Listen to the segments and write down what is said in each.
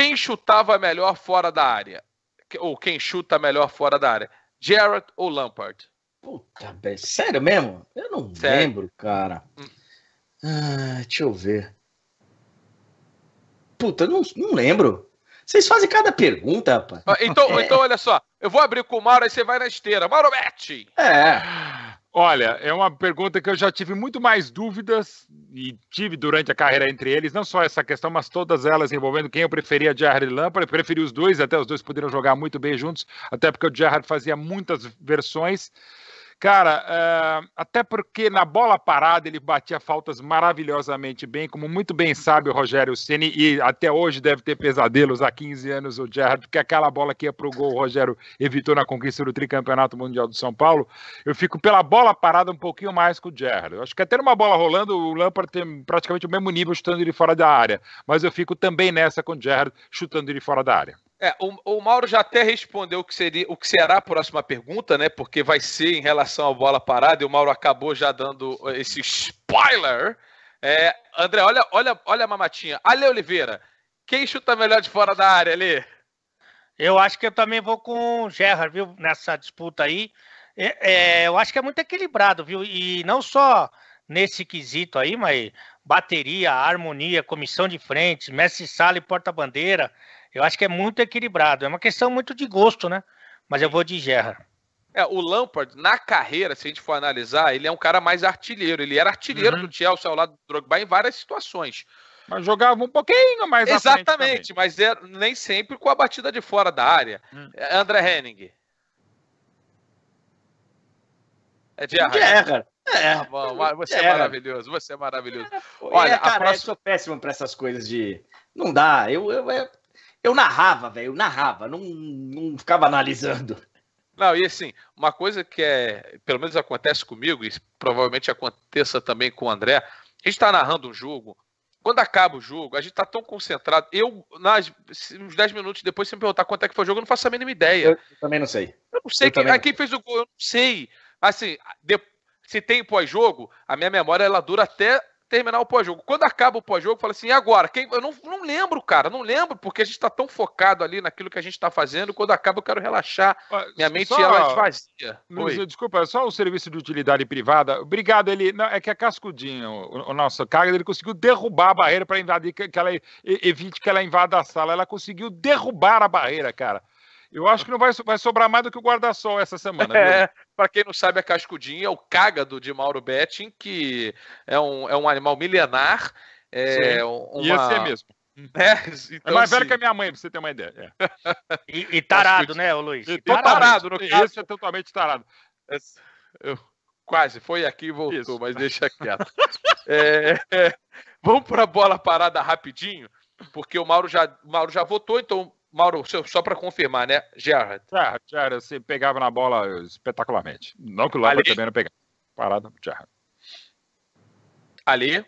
Quem chutava melhor fora da área? Ou quem chuta melhor fora da área? Jarrett ou Lampard? Puta, Sério mesmo? Eu não Sério? lembro, cara. Hum. Ah, deixa eu ver. Puta, não, não lembro. Vocês fazem cada pergunta, rapaz. Ah, então, é. então, olha só. Eu vou abrir com o Mauro, aí você vai na esteira. Mauro Betti! É. Olha, é uma pergunta que eu já tive muito mais dúvidas e tive durante a carreira entre eles, não só essa questão, mas todas elas envolvendo quem eu preferia, Gerrard e Lampard. Eu preferi os dois, até os dois poderiam jogar muito bem juntos, até porque o Gerrard fazia muitas versões. Cara, eh, até porque na bola parada ele batia faltas maravilhosamente bem, como muito bem sabe o Rogério Ceni e até hoje deve ter pesadelos há 15 anos o Gerard, porque aquela bola que ia pro gol o Rogério evitou na conquista do tricampeonato mundial do São Paulo. Eu fico pela bola parada um pouquinho mais com o Gerard. Eu acho que até numa bola rolando o Lampard tem praticamente o mesmo nível chutando ele fora da área, mas eu fico também nessa com o Gerard chutando ele fora da área. É, o, o, Mauro já até respondeu o que, seria, o que será a próxima pergunta, né? Porque vai ser em relação à bola parada, e o Mauro acabou já dando eh, esse spoiler. É, André, olha, olha, olha a mamatinha. Ale Oliveira, quem chuta melhor de fora da área, ali? Eu acho que eu também vou com o Gerard, viu, nessa disputa aí. É, é, eu acho que é muito equilibrado, viu? E não só nesse quesito aí, mas bateria, harmonia, comissão de frente, mestre sala e porta-bandeira. Eu acho que é muito equilibrado. É uma questão muito de gosto, né? Mas eu vou de Gerra. É, o Lampard, na carreira, se a gente for analisar, ele é um cara mais artilheiro. Ele era artilheiro uhum. do Chelsea ao lado do Drogba em várias situações. Mas jogava um pouquinho mais Exatamente, mas é, nem sempre com a batida de fora da área. Hum. É, André Henning. É de Gerrard. É, ah, bom, você é, é maravilhoso, você é maravilhoso. Olha, é, cara, próxima... eu sou péssimo para essas coisas de. Não dá. Eu, eu, eu, é eu narrava, velho, eu narrava, não, não ficava analisando. Não, e assim, uma coisa que é, pelo menos acontece comigo, e provavelmente aconteça também com o André, a gente está narrando um jogo, quando acaba o jogo, a gente está tão concentrado. Eu, nas, uns 10 minutos depois, se me perguntar quanto é que foi o jogo, eu não faço a mínima ideia. Eu, também não sei. Eu não sei eu quem, não. Ah, quem, fez o gol, eu não sei. Assim, de, se tem pós-jogo, a minha memória ela dura até terminar o pós-jogo. Quando acaba o pós-jogo, fala assim, e agora? Quem... Eu não, não lembro, cara, não lembro, porque a gente está tão focado ali naquilo que a gente está fazendo, quando acaba eu quero relaxar, minha mente só... ela esvazia. Luiz, desculpa, só o serviço de utilidade privada, obrigado, ele, não, é que a é cascudinho, o, o nosso cara, ele conseguiu derrubar a barreira para invadir, que ela evite que ela invada a sala, ela conseguiu derrubar a barreira, cara. Eu acho que não vai, vai sobrar mais do que o guarda-sol essa semana. É, para quem não sabe, a cascudinha é o cágado de Mauro Betting, que é um, é um animal milenar. É uma... E esse é mesmo. É, então, é mais velho sim. que a minha mãe, pra você ter uma ideia. É. E, e, tarado, né, Luiz? E, tarado, no caso. Esse é, é totalmente tarado. Eu, quase, foi aqui e voltou, Isso. mas deixa quieto. é, é, vamos para a bola parada rapidinho, porque o Mauro já, o Mauro já votou, então Mauro, só para confirmar, né? Gerard. É, Gerard, Gerard, você pegava na bola espetacularmente. Não que o Léo também não pegava. Parada, Gerard. Ali.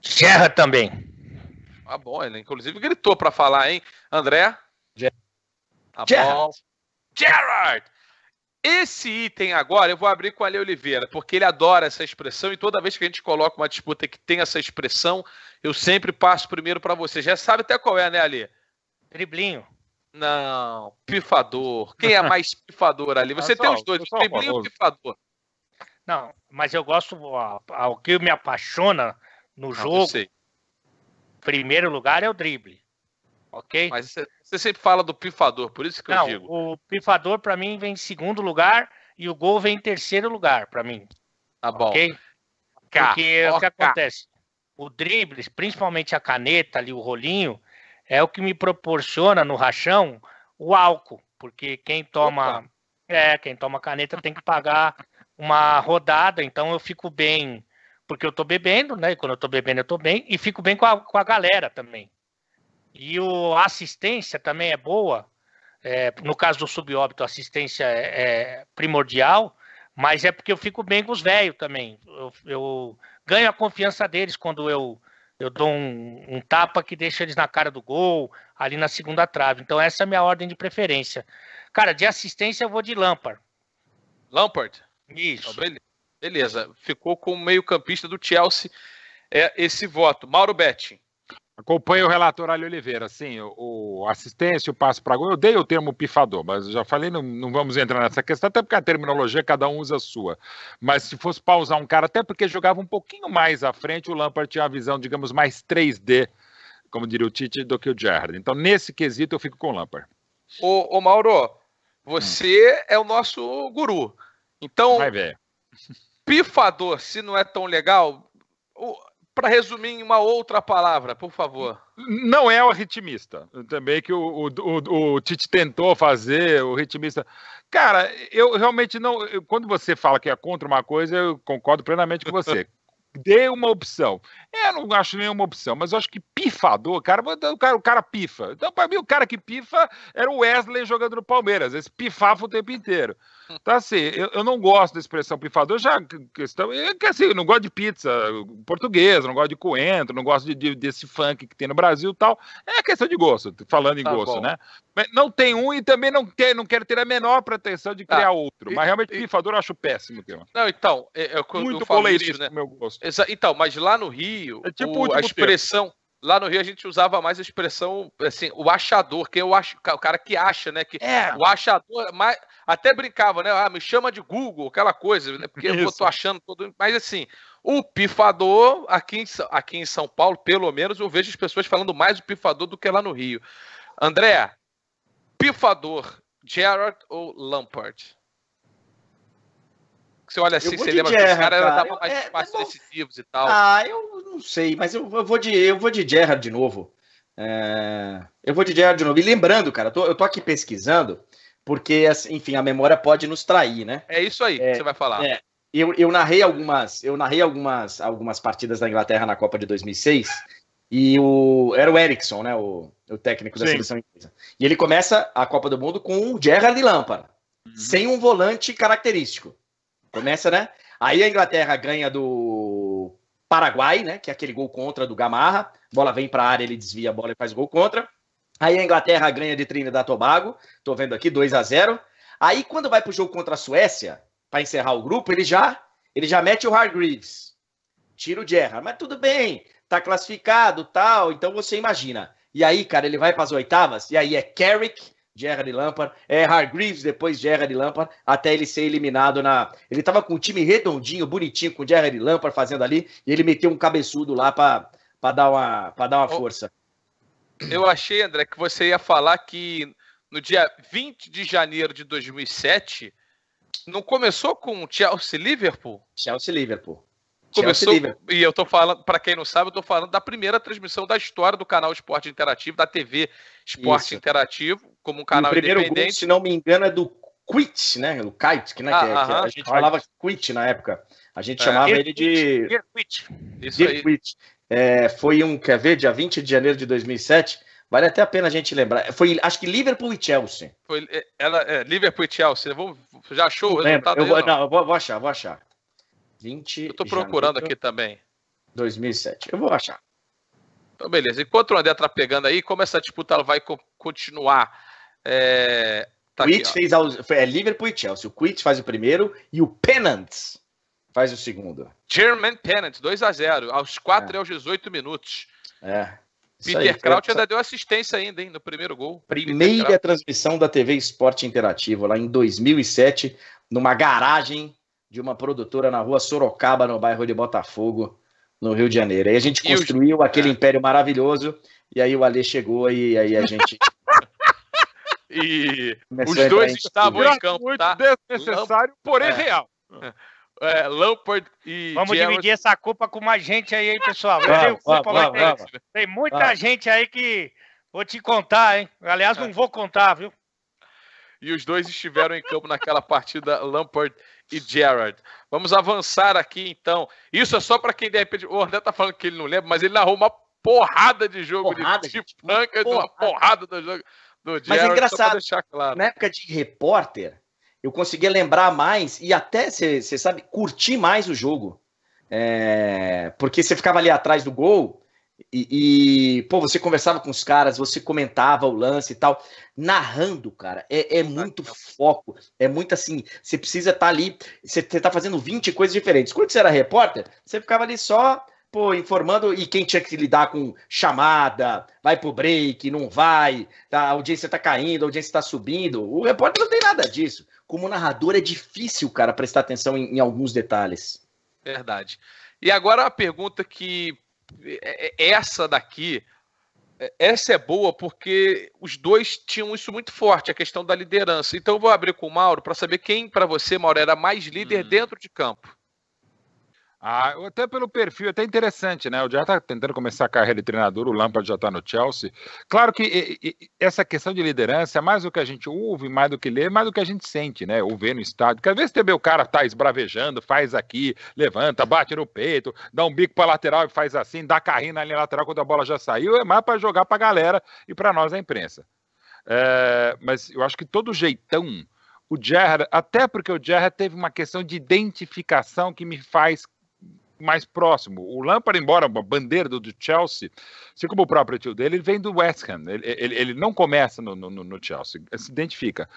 Gerard também. Ah, bom, ele inclusive gritou para falar, hein? André? Gerard. Tá Gerard. Gerard! Esse item agora eu vou abrir com o Ale Oliveira, porque ele adora essa expressão e toda vez que a gente coloca uma disputa que tem essa expressão, eu sempre passo primeiro para você. Já sabe até qual é, né, Ali? Driblinho. Não, pifador. Quem é mais pifador ali? Você tem os dois, driblinho e pifador. Não, mas eu gosto. O que me apaixona no não, ah, jogo, primeiro lugar, é o drible. Ok? Mas você, você, sempre fala do pifador, por isso que não, eu digo. O pifador, para mim, vem em segundo lugar e o gol vem em terceiro lugar, para mim. Tá bom. Ok? Porque o que acontece? O drible, principalmente a caneta ali, o rolinho, é o que me proporciona no rachão o álcool, porque quem toma Opa. é, quem toma caneta tem que pagar uma rodada, então eu fico bem, porque eu tô bebendo, né? E quando eu tô bebendo, eu tô bem, e fico bem com a, com a galera também. E o, a assistência também é boa. É, no caso do subóbito, a assistência é, é, primordial, mas é porque eu fico bem com os velhos também. Eu, eu ganho a confiança deles quando eu eu dou um, um, tapa que deixa eles na cara do gol, ali na segunda trave. Então essa é a minha ordem de preferência. Cara, de assistência eu vou de Lampard. Lampard? Isso. beleza. Ficou com o meio campista do Chelsea é, esse voto. Mauro Betting. Acompanha o relator Ali Oliveira, sim, o, assistência, o passo para gol. Eu dei o termo pifador, mas já falei, não, não, vamos entrar nessa questão, até porque a terminologia cada um usa a sua. Mas se fosse pausar um cara, até porque jogava um pouquinho mais à frente, o Lampard tinha uma visão, digamos, mais 3D, como diria o Tite, do que o Gerrard. Então, nesse quesito, eu fico com o Lampard. Ô, ô Mauro, você hum. é o nosso guru. Então, pifador, se não é tão legal, para resumir em uma outra palavra, por favor. Não é o ritmista. Também que o, o, o, o Tite tentou fazer, o ritmista. Cara, eu realmente não. quando você fala que é contra uma coisa, eu concordo plenamente com você dê uma opção. Eu não acho nenhuma opção, mas eu acho que pifador, cara, o cara, o cara pifa. Então, para mim, o cara que pifa era o Wesley jogando no Palmeiras. Esse pifava o tempo inteiro. Então, assim, eu, eu não gosto da expressão pifador, já questão. É eu, assim, eu não gosto de pizza portuguesa, não gosto de coentro, não gosto de, de, desse funk que tem no Brasil e tal. É questão de gosto, falando em tá gosto, bom. né? Não tem um e também não quer, não quero ter a menor pretensão de tá. criar outro. Mas realmente e, pifador eu acho péssimo Não, então, é, é, muito boleirista, né? meu gosto. Exa então, mas lá no Rio, é tipo o, a expressão. Tempo. Lá no Rio a gente usava mais a expressão, assim, o achador, que eu acho, o cara que acha, né? Que é. o achador, mas, até brincava, né? Ah, me chama de Google, aquela coisa, né? Porque eu tô achando todo. Mas assim, o pifador, aqui em, aqui em São Paulo, pelo menos, eu vejo as pessoas falando mais o pifador do que lá no Rio. André, pifador, Gerard ou Lampard? Você olha assim, você lembra Gerard, que os caras cara. davam mais é, passos é decisivos e tal. Ah, eu não sei, mas eu, eu, vou, de, eu vou de Gerard de novo. É, eu vou de Gerard de novo. E lembrando, cara, eu tô, eu tô aqui pesquisando, porque, assim, enfim, a memória pode nos trair, né? É isso aí que é, você vai falar. É, eu, eu narrei algumas, eu narrei algumas, algumas partidas da Inglaterra na Copa de 2006 e o, era o Ericsson, né? O, o técnico da Sim. seleção inglesa. E ele começa a Copa do Mundo com o Gerrard Lampard, uhum. sem um volante característico. Começa, né? Aí a Inglaterra ganha do Paraguai, né? Que é aquele gol contra do Gamarra. Bola vem para a área, ele desvia a bola e faz gol contra. Aí a Inglaterra ganha de Trinidad e Tobago. Tô vendo aqui 2 a 0. Aí quando vai pro jogo contra a Suécia, para encerrar o grupo, ele já ele já mete o Hargreaves. Tira o Gerrard, mas tudo bem tá classificado, tal. Então você imagina. E aí, cara, ele vai para as oitavas, e aí é Carrick, Gerard Lampard, é Hargreaves, depois Gerard Lampard, até ele ser eliminado na. Ele tava com um time redondinho, bonitinho, com Gerard Lampard fazendo ali, e ele meteu um cabeçudo lá para dar uma, pra dar uma força. Eu achei, André, que você ia falar que no dia 20 de janeiro de 2007, não começou com Chelsea Liverpool? Chelsea Liverpool. Começou, e eu tô falando, para quem não sabe, eu tô falando da primeira transmissão da história do canal Esporte Interativo, da TV Esporte Isso. Interativo, como um canal o primeiro independente. Grupo, se não me engano, é do Quit, né? Do Kite, né? que, né? Ah, que, que a gente falava Quit na época. A gente é, chamava ele de. Quit. Isso Dear aí. Quit. É, foi um, quer ver, dia 20 de janeiro de 2007. Vale até a pena a gente lembrar. Foi, acho que Liverpool e Chelsea. Foi, é, ela, é, Liverpool e Chelsea. Né? Vou, já achou o resultado? Eu, aí, não, não eu vou, vou, achar, vou achar. 20 Eu tô procurando janeiro, aqui também. 2007. Eu vou achar. Então, beleza. Enquanto o André tá pegando aí, como essa disputa ela vai co continuar? É... Tá o Quit fez é, Liverpool e Chelsea. O Quit faz o primeiro e o Pennant faz o segundo. German Pennant, 2 a 0 aos 4 é. e aos 18 minutos. É. Peter Kraut ainda deu assistência ainda, hein, no primeiro gol. Primeira transmissão da TV Esporte Interativo, lá em 2007, numa garagem de uma produtora na rua Sorocaba, no bairro de Botafogo, no Rio de Janeiro. Aí a gente construiu aquele é. império maravilhoso, e aí o Alê chegou e aí a gente. e Começou os dois estavam em campo, tá? Desnecessário, porém é. real. É, Lampard e. Vamos Gerard. dividir essa culpa com mais gente aí, hein, pessoal. Vamos, tem, vamos, vamos, tem muita vamos. gente aí que. Vou te contar, hein? Aliás, não é. vou contar, viu? E os dois estiveram em campo naquela partida Lampard e Gerard. Vamos avançar aqui então. Isso é só para quem de repente. O André tá falando que ele não lembra, mas ele narrou uma porrada de jogo porrada, de Franca, de uma porrada do jogo do Gerard. Mas é engraçado, claro. na época de repórter, eu conseguia lembrar mais e até, você sabe, curtir mais o jogo. É... porque você ficava ali atrás do gol e, e, pô, você conversava com os caras, você comentava o lance e tal. Narrando, cara, é, é tá muito foco. É muito assim, você precisa estar tá ali, você, você tá fazendo 20 coisas diferentes. Quando você era repórter, você ficava ali só, pô, informando e quem tinha que lidar com chamada, vai pro break, não vai, tá, a audiência tá caindo, a audiência tá subindo. O repórter não tem nada disso. Como narrador é difícil, cara, prestar atenção em, em alguns detalhes. Verdade. E agora a pergunta que é, é, essa daqui, é, essa é boa porque os dois tinham isso muito forte, a questão da liderança. Então eu vou abrir com o Mauro para saber quem para você, Mauro, era mais líder uhum. dentro de campo. Ah, até pelo perfil, até interessante, né? O já está tentando começar a carreira de treinador, o Lampard já está no Chelsea. Claro que e, e, essa questão de liderança é mais do que a gente ouve, mais do que lê, mais do que a gente sente, né? Ou vê no estádio. Porque às vezes também o cara tá esbravejando, faz aqui, levanta, bate no peito, dá um bico para lateral e faz assim, dá carrinho na linha lateral quando a bola já saiu. É mais para jogar para a galera e para nós a imprensa. É, mas eu acho que todo jeitão o Gerrard, até porque o Gerrard teve uma questão de identificação que me faz mais próximo. O Lampard, embora uma bandeira do, do Chelsea, assim como o próprio tio dele, ele vem do West Ham. Ele, ele, ele não começa no, no, no Chelsea, se identifica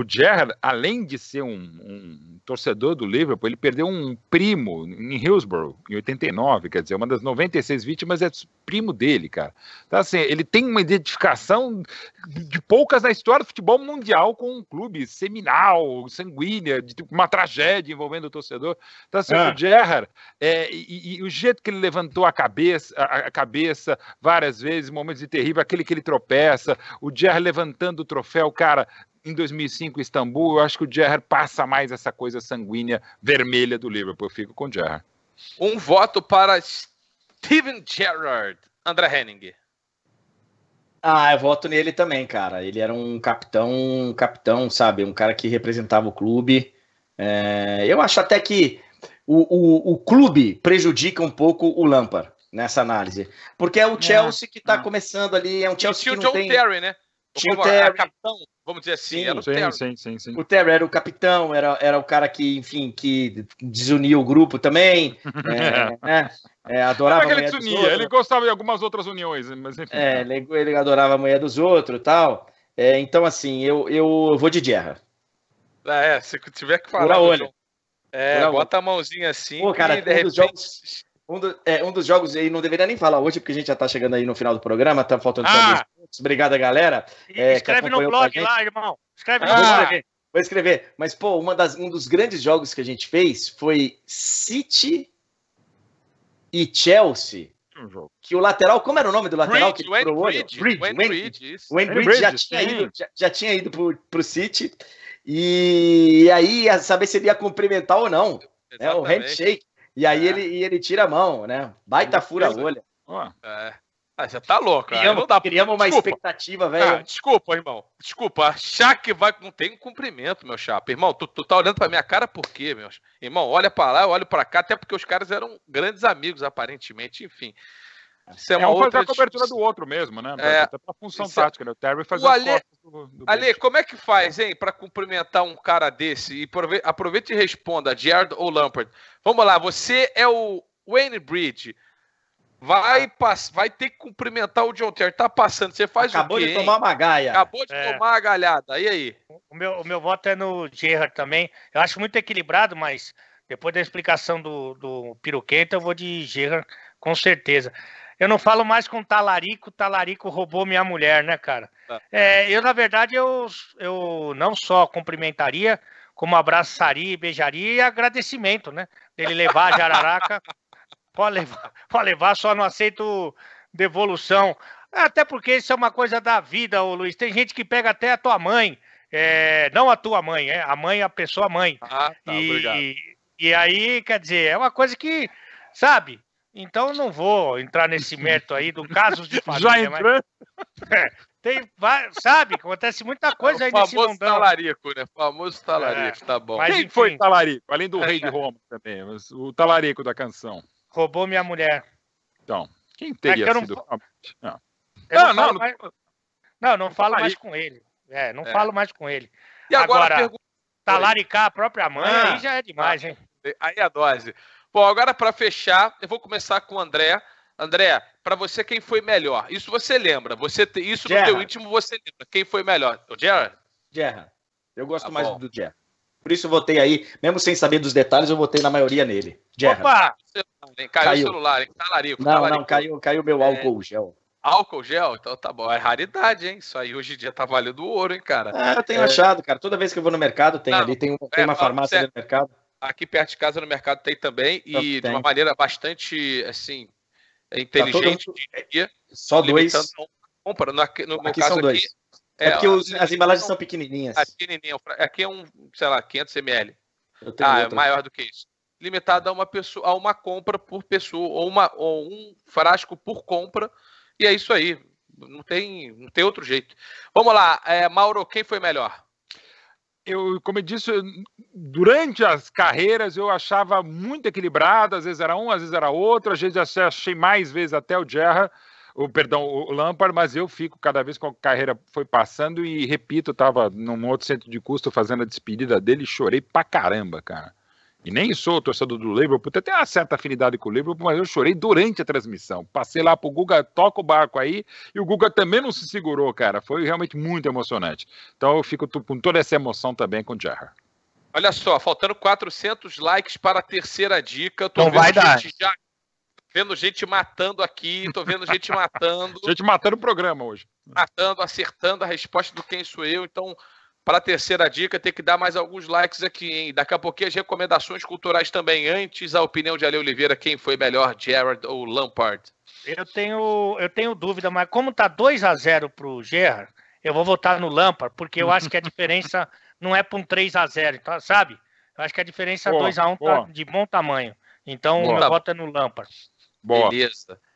o Gerrard, além de ser um, um, torcedor do Liverpool, ele perdeu um primo em Hillsborough, em 89, quer dizer, uma das 96 vítimas é primo dele, cara. Então, assim, ele tem uma identificação de poucas na história do futebol mundial com um clube seminal, sanguínea, de tipo, uma tragédia envolvendo o torcedor. Então, assim, é. o Gerrard, é, e, e, o jeito que ele levantou a cabeça, a, a cabeça várias vezes, momentos de terrível, aquele que ele tropeça, o Gerrard levantando o troféu, cara, em 2005 Istambul, eu acho que o Gerrard passa mais essa coisa sanguínea vermelha do Liverpool. Eu fico com o Gerrard. Um voto para Steven Gerrard, André Henning. Ah, eu voto nele também, cara. Ele era um capitão, um capitão, sabe? Um cara que representava o clube. É, eu acho até que o, o, o clube prejudica um pouco o Lampard nessa análise. Porque é o é, Chelsea é, que está é. começando ali, é um Chelsea e que não o John tem... Terry, né? Tinha o Terry. capitão, vamos dizer assim, sim, era o sim, Terry. Sim, sim, sim. O Terry era o capitão, era, era o cara que, enfim, que desunia o grupo também. é, né? É, adorava é que ele desunia, ele gostava de algumas outras uniões, mas enfim. É, ele, ele adorava a mulher dos outros e tal. É, então, assim, eu, eu vou de guerra. Ah, é, se tiver que falar. Pura olho. É, Pura bota olho. a mãozinha assim. Pô, cara, e de repente... jogos um, do, é, um dos jogos, e não deveria nem falar hoje, porque a gente já está chegando aí no final do programa, tá faltando ah. só dois pontos. Obrigado, galera. É, escreve no blog lá, irmão. Escreve ah, no blog. Vou escrever. Vou escrever. Mas, pô, uma das, um dos grandes jogos que a gente fez foi City e Chelsea. Que o lateral, como era o nome do lateral? Bridge, que Wayne pro Bridge, Bridge, Wayne, Bridge, Wayne Bridge, Bridge já, tinha ido, já, já, tinha ido pro, pro City. E aí ia saber se ele ia cumprimentar ou não. Né, o handshake. E aí é. ele, e ele tira a mão, né? Baita fura-olha. É. Ah, já tá louco. Criamos, dá... criamos uma desculpa. expectativa, velho. Ah, desculpa, irmão. Desculpa. Achar que vai. Não tem cumprimento, meu chapa. Irmão, tu, tu tá olhando pra minha cara por quê, meu? Irmão, olha pra lá, olha pra cá, até porque os caras eram grandes amigos, aparentemente, enfim. Isso é, uma é um outra fazer a cobertura do outro mesmo, né? É, Até pra função Isso é tática, né? O Terry faz o Ale... Do, do Ale, como é que faz, hein, para cumprimentar um cara desse? E prove... aproveita e responda, Jared ou Lampard. Vamos lá, você é o Wayne Bridge. Vai, ah. pass... vai ter que cumprimentar o John Terry. Tá passando, você faz Acabou o quê? Acabou de hein? tomar uma gaia. Acabou de é. tomar a galhada. E aí? O meu, o meu voto é no Gerard também. Eu acho muito equilibrado, mas depois da explicação do, do Piroqueta, eu vou de Gerard com certeza. Eu não falo mais com talarico, talarico roubou minha mulher, né, cara? Tá. É, eu, na verdade, eu, eu não só cumprimentaria, como abraçaria, beijaria e agradecimento, né? Dele levar a jararaca. pode, levar, pode levar, só não aceito devolução. Até porque isso é uma coisa da vida, ô Luiz. Tem gente que pega até a tua mãe. É, não a tua mãe, é a mãe, a pessoa mãe. Ah, tá, e, e, aí, quer dizer, é uma coisa que, sabe, então não vou entrar nesse mérito aí do caso de família. Já entrando? Mas... É, tem, sabe, acontece muita é, coisa aí nesse mundão. Famoso talarico, né? Famoso é, talarico, é, tá bom. Mas, Quem enfim... foi talarico? Além do rei de Roma também, mas o talarico da canção. Roubou minha mulher. Então, quem teria é que sido? Ah. Não... Não. Não, não, não, mais... não, não falo mais com ele. É, não falo mais com ele. E agora, agora pergunta... talaricar a própria mãe, ah. aí já é demais, hein? Aí a dose. Bom, agora para fechar, eu vou começar com o André. André, para você quem foi melhor? Isso você lembra? Você te... isso Gerard. no teu íntimo você lembra? Quem foi melhor? O Gerard? Gerard. Eu gosto tá mais do Gerard. Por isso eu votei aí, mesmo sem saber dos detalhes, eu votei na maioria nele. Gerard. Opa! Caiu, o celular, hein? Calarico, não, não, caiu, caiu meu é. álcool gel. Álcool gel? Então tá bom. É raridade, hein? Isso aí hoje em dia tá valendo ouro, hein, cara? Ah, eu tenho é... achado, cara. Toda vez que eu vou no mercado tem não, ali, tem, um, é, tem uma farmácia no mercado. Aqui perto de casa no mercado tem também e tem. de uma maneira bastante assim inteligente. Tá todo... Só dois. Compra. No, no aqui caso, são dois. é, é porque os, as embalagens são pequenininhas. Ah, pequenininha. Aqui é um, sei lá, 500 ml. Ah, é maior do que isso. Limitado a uma pessoa, a uma compra por pessoa ou uma ou um frasco por compra. E é isso aí. Não tem, não tem outro jeito. Vamos lá, é, Mauro, quem foi melhor? eu, como eu disse, durante as carreiras eu achava muito equilibrado, às vezes era um, às vezes era outro, às vezes achei mais vezes até o Gerra, o perdão, o Lampard, mas eu fico cada vez que a carreira foi passando e repito, estava num outro centro de custo fazendo a despedida dele, chorei pra caramba, cara e nem sou torcedor do Liverpool, até tenho uma certa afinidade com o Liverpool, mas eu chorei durante a transmissão. Passei lá pro Guga, toca o barco aí, e o Guga também não se segurou, cara. Foi realmente muito emocionante. Então eu fico com toda essa emoção também com o Gerrard. Olha só, faltando 400 likes para a terceira dica. Tô não vai dar. Já... Vendo gente matando aqui, tô vendo gente matando. gente matando o programa hoje. Matando, acertando a resposta do quem sou eu. Então, para a terceira dica, tem que dar mais alguns likes aqui, hein? Daqui a pouquinho as recomendações culturais também. Antes, a opinião de Ale Oliveira, quem foi melhor, Gerard ou Lampard? Eu tenho, eu tenho dúvida, mas como tá 2 a 0 para o Gerard, eu vou votar no Lampard, porque eu acho que a diferença não é para um 3 a 0 então, sabe? Eu acho que a diferença 2 a 1 tá boa. tá de bom tamanho. Então, boa. voto é no Lampard. Boa. Beleza.